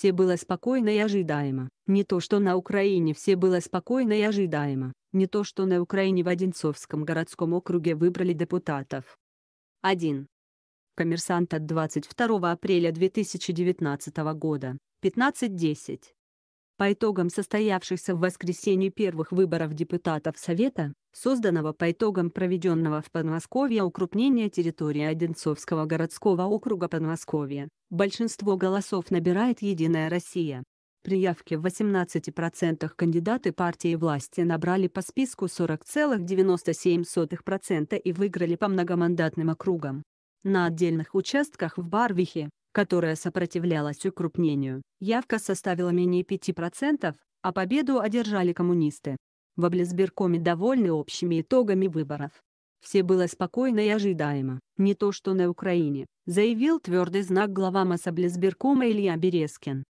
все было спокойно и ожидаемо. Не то, что на Украине все было спокойно и ожидаемо. Не то, что на Украине в Одинцовском городском округе выбрали депутатов. 1. Коммерсант от 22 апреля 2019 года. 15.10. По итогам состоявшихся в воскресенье первых выборов депутатов Совета, созданного по итогам проведенного в Подмосковье укрупнения территории Одинцовского городского округа Подмосковья, большинство голосов набирает «Единая Россия». При явке в 18% кандидаты партии власти набрали по списку 40,97% и выиграли по многомандатным округам. На отдельных участках в Барвихе, которая сопротивлялась укрупнению. Явка составила менее 5%, а победу одержали коммунисты. В облизбиркоме довольны общими итогами выборов. Все было спокойно и ожидаемо, не то что на Украине, заявил твердый знак глава Мособлизбиркома Илья Березкин.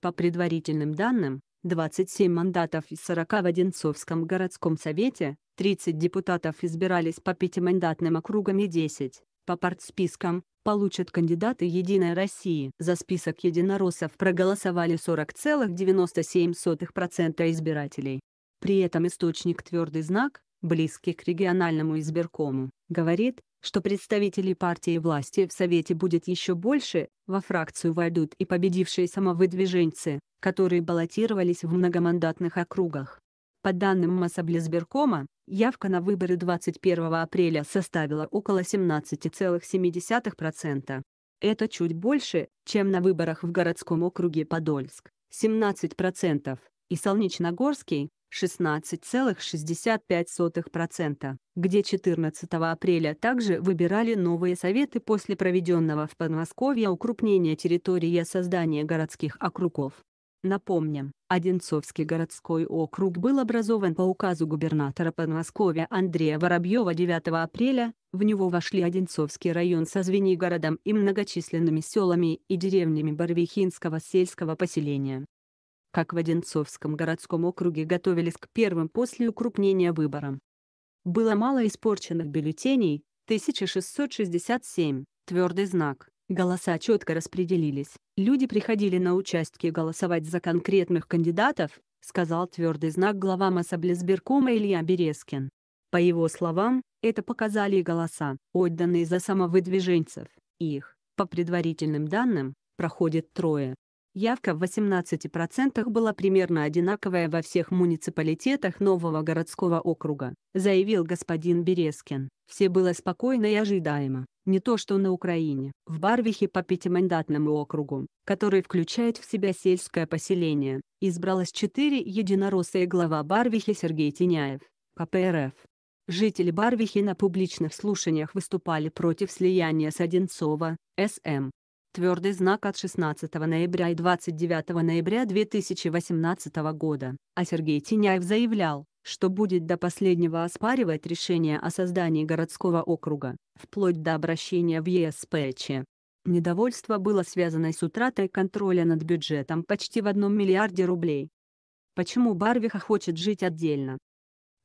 По предварительным данным, 27 мандатов из 40 в Одинцовском городском совете, 30 депутатов избирались по пятимандатным округам и 10 по партспискам, получат кандидаты «Единой России». За список единороссов проголосовали 40,97% избирателей. При этом источник «Твердый знак», близкий к региональному избиркому, говорит, что представителей партии власти в Совете будет еще больше, во фракцию войдут и победившие самовыдвиженцы, которые баллотировались в многомандатных округах. По данным Мособлизбиркома, явка на выборы 21 апреля составила около 17,7%. Это чуть больше, чем на выборах в городском округе Подольск – 17%, и Солнечногорский – 16,65%, где 14 апреля также выбирали новые советы после проведенного в Подмосковье укрупнения территории и создания городских округов. Напомним, Одинцовский городской округ был образован по указу губернатора Подмосковья Андрея Воробьева 9 апреля, в него вошли Одинцовский район со Звенигородом и многочисленными селами и деревнями Барвихинского сельского поселения. Как в Одинцовском городском округе готовились к первым после укрупнения выборам. Было мало испорченных бюллетеней, 1667, твердый знак, голоса четко распределились, Люди приходили на участки голосовать за конкретных кандидатов, сказал твердый знак глава Мособлесбиркома Илья Березкин. По его словам, это показали и голоса, отданные за самовыдвиженцев. Их, по предварительным данным, проходит трое. Явка в 18% была примерно одинаковая во всех муниципалитетах нового городского округа, заявил господин Березкин. Все было спокойно и ожидаемо, не то что на Украине. В Барвихе по пятимандатному округу, который включает в себя сельское поселение, избралось четыре единоросса и глава Барвихи Сергей Тиняев, КПРФ. Жители Барвихи на публичных слушаниях выступали против слияния с Одинцова, СМ, Твердый знак от 16 ноября и 29 ноября 2018 года. А Сергей Тиняев заявлял, что будет до последнего оспаривать решение о создании городского округа, вплоть до обращения в ЕСПЧ. Недовольство было связано с утратой контроля над бюджетом почти в одном миллиарде рублей. Почему Барвиха хочет жить отдельно?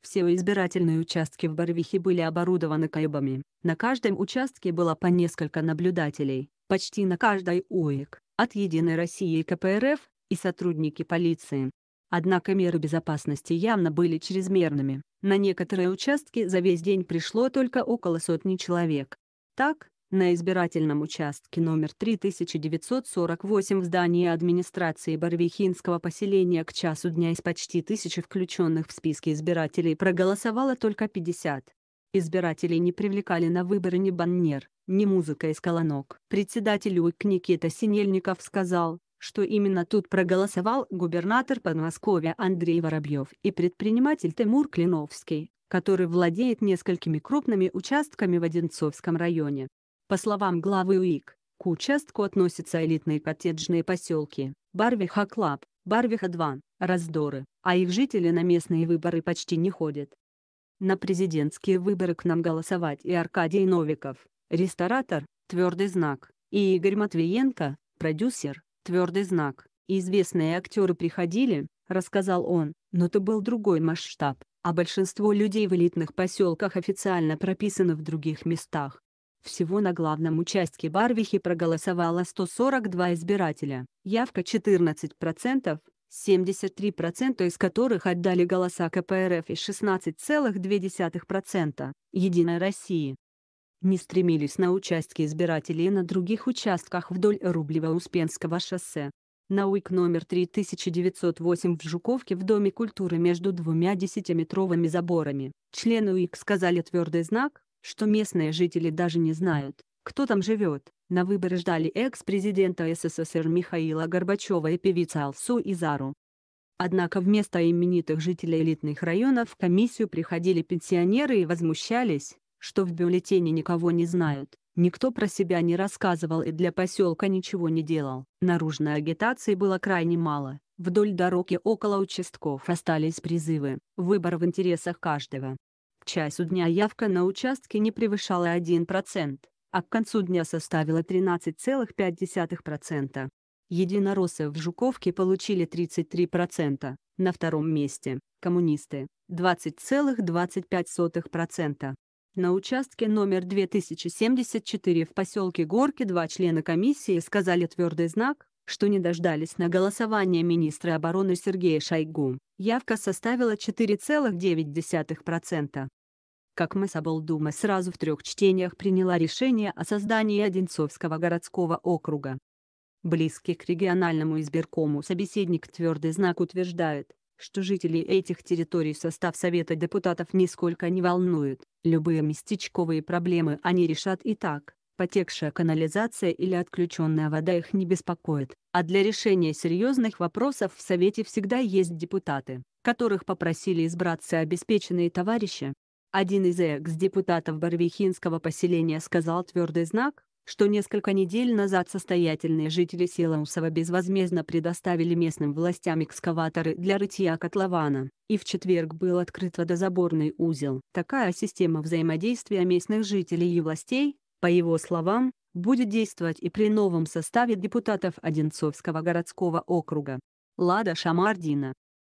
Все избирательные участки в Барвихе были оборудованы кайбами. На каждом участке было по несколько наблюдателей почти на каждой ОИК, от «Единой России» и КПРФ, и сотрудники полиции. Однако меры безопасности явно были чрезмерными, на некоторые участки за весь день пришло только около сотни человек. Так, на избирательном участке номер 3948 в здании администрации Барвихинского поселения к часу дня из почти тысячи включенных в списки избирателей проголосовало только 50. Избирателей не привлекали на выборы ни баннер, ни музыка из колонок. Председатель УИК Никита Синельников сказал, что именно тут проголосовал губернатор Подмосковья Андрей Воробьев и предприниматель Тимур Клиновский, который владеет несколькими крупными участками в Одинцовском районе. По словам главы УИК, к участку относятся элитные коттеджные поселки Барвиха-Клаб, Барвиха-2, Раздоры, а их жители на местные выборы почти не ходят. На президентские выборы к нам голосовать и Аркадий Новиков, ресторатор, твердый знак, и Игорь Матвиенко, продюсер, твердый знак. Известные актеры приходили, рассказал он, но то был другой масштаб, а большинство людей в элитных поселках официально прописаны в других местах. Всего на главном участке Барвихи проголосовало 142 избирателя, явка 14%, 73% из которых отдали голоса КПРФ и 16,2% «Единой России». Не стремились на участке избирателей и на других участках вдоль рублево успенского шоссе. На УИК номер 3908 в Жуковке в Доме культуры между двумя десятиметровыми заборами. Члены УИК сказали твердый знак, что местные жители даже не знают, кто там живет. На выборы ждали экс-президента СССР Михаила Горбачева и певица Алсу Изару. Однако вместо именитых жителей элитных районов в комиссию приходили пенсионеры и возмущались, что в бюллетене никого не знают, никто про себя не рассказывал и для поселка ничего не делал. Наружной агитации было крайне мало, вдоль дороги около участков остались призывы, выбор в интересах каждого. К часу дня явка на участке не превышала 1% а к концу дня составила 13,5%. Единороссы в Жуковке получили 33%, на втором месте – коммунисты – 20,25%. На участке номер 2074 в поселке Горки два члена комиссии сказали твердый знак, что не дождались на голосование министра обороны Сергея Шойгу. Явка составила 4,9% как мы Мособолдума сразу в трех чтениях приняла решение о создании Одинцовского городского округа. Близкий к региональному избиркому собеседник твердый знак утверждает, что жителей этих территорий состав Совета депутатов нисколько не волнует, любые местечковые проблемы они решат и так, потекшая канализация или отключенная вода их не беспокоит, а для решения серьезных вопросов в Совете всегда есть депутаты, которых попросили избраться обеспеченные товарищи, один из экс-депутатов Барвихинского поселения сказал твердый знак, что несколько недель назад состоятельные жители Силаусова безвозмездно предоставили местным властям экскаваторы для рытья котлована, и в четверг был открыт водозаборный узел. Такая система взаимодействия местных жителей и властей, по его словам, будет действовать и при новом составе депутатов Одинцовского городского округа. Лада Шамардина,